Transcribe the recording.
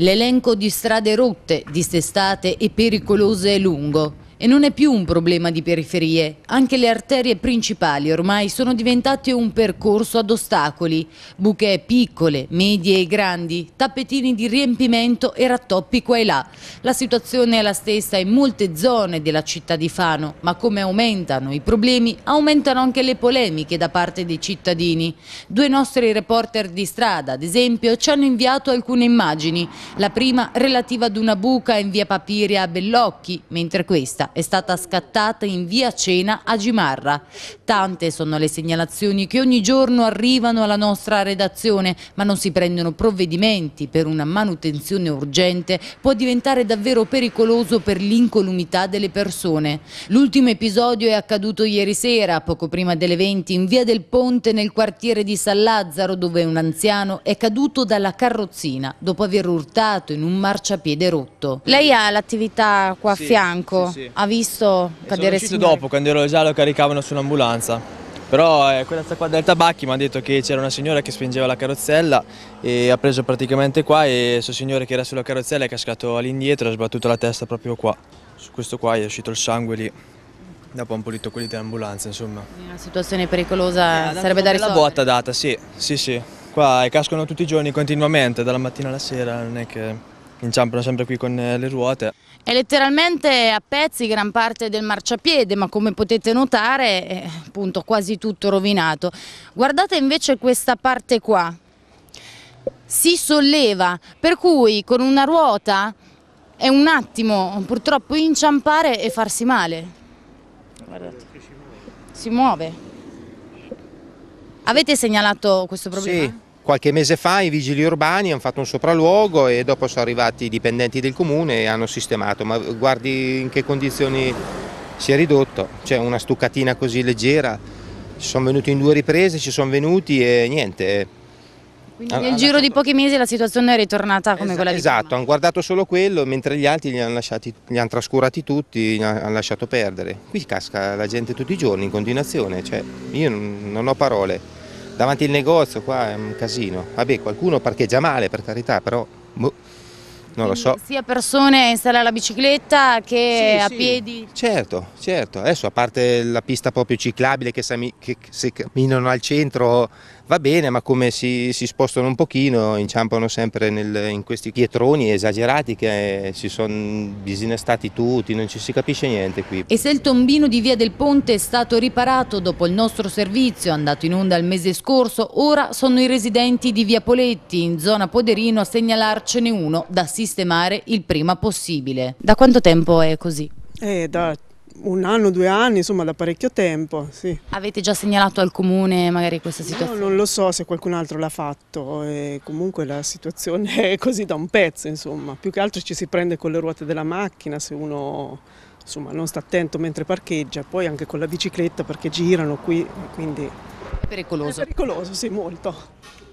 L'elenco di strade rotte, dissestate e pericolose è lungo. E non è più un problema di periferie, anche le arterie principali ormai sono diventate un percorso ad ostacoli, buche piccole, medie e grandi, tappetini di riempimento e rattoppi qua e là. La situazione è la stessa in molte zone della città di Fano, ma come aumentano i problemi, aumentano anche le polemiche da parte dei cittadini. Due nostri reporter di strada, ad esempio, ci hanno inviato alcune immagini, la prima relativa ad una buca in via Papiria a Bellocchi, mentre questa è stata scattata in via Cena a Gimarra. Tante sono le segnalazioni che ogni giorno arrivano alla nostra redazione, ma non si prendono provvedimenti per una manutenzione urgente, può diventare davvero pericoloso per l'incolumità delle persone. L'ultimo episodio è accaduto ieri sera, poco prima delle 20, in via del Ponte nel quartiere di San Lazzaro, dove un anziano è caduto dalla carrozzina dopo aver urtato in un marciapiede rotto. Lei ha l'attività qua sì, a fianco, sì, sì ha visto cadere il signore. dopo, quando ero già lo caricavano su un'ambulanza. Però eh, quella qua del tabacchi mi ha detto che c'era una signora che spingeva la carrozzella e ha preso praticamente qua e questo signore che era sulla carrozzella è cascato all'indietro e ha sbattuto la testa proprio qua. Su questo qua è uscito il sangue lì. Dopo hanno pulito quelli dell'ambulanza, insomma. una situazione pericolosa, eh, sarebbe da risolvere. Una botta data, sì, sì, sì. Qua eh, cascano tutti i giorni continuamente, dalla mattina alla sera, non è che inciampano sempre qui con eh, le ruote. È letteralmente a pezzi gran parte del marciapiede, ma come potete notare è appunto quasi tutto rovinato. Guardate invece questa parte qua, si solleva, per cui con una ruota è un attimo purtroppo inciampare e farsi male. Guardate, si muove. Avete segnalato questo problema? Sì. Qualche mese fa i vigili urbani hanno fatto un sopralluogo e dopo sono arrivati i dipendenti del comune e hanno sistemato, ma guardi in che condizioni si è ridotto, c'è una stuccatina così leggera, ci sono venuti in due riprese, ci sono venuti e niente. Quindi nel hanno giro lasciato... di pochi mesi la situazione è ritornata come quella di prima. Esatto, hanno guardato solo quello, mentre gli altri li hanno, lasciati, li hanno trascurati tutti, li hanno lasciato perdere. Qui casca la gente tutti i giorni in continuazione, cioè io non ho parole davanti il negozio qua è un casino. Vabbè, qualcuno parcheggia male per carità, però... Boh non lo so. Sia persone in sala alla bicicletta che sì, a sì. piedi? Certo, certo. Adesso a parte la pista proprio ciclabile che, che se camminano al centro va bene, ma come si, si spostano un pochino inciampano sempre nel, in questi pietroni esagerati che si sono disinestati tutti, non ci si capisce niente qui. E se il tombino di Via del Ponte è stato riparato dopo il nostro servizio andato in onda il mese scorso, ora sono i residenti di Via Poletti in zona Poderino a segnalarcene uno da Sicilia sistemare il prima possibile. Da quanto tempo è così? Eh, da un anno, due anni, insomma da parecchio tempo. Sì. Avete già segnalato al comune magari questa situazione? No, non lo so se qualcun altro l'ha fatto, e comunque la situazione è così da un pezzo insomma, più che altro ci si prende con le ruote della macchina se uno insomma, non sta attento mentre parcheggia, poi anche con la bicicletta perché girano qui, quindi... pericoloso. È pericoloso, sì, molto.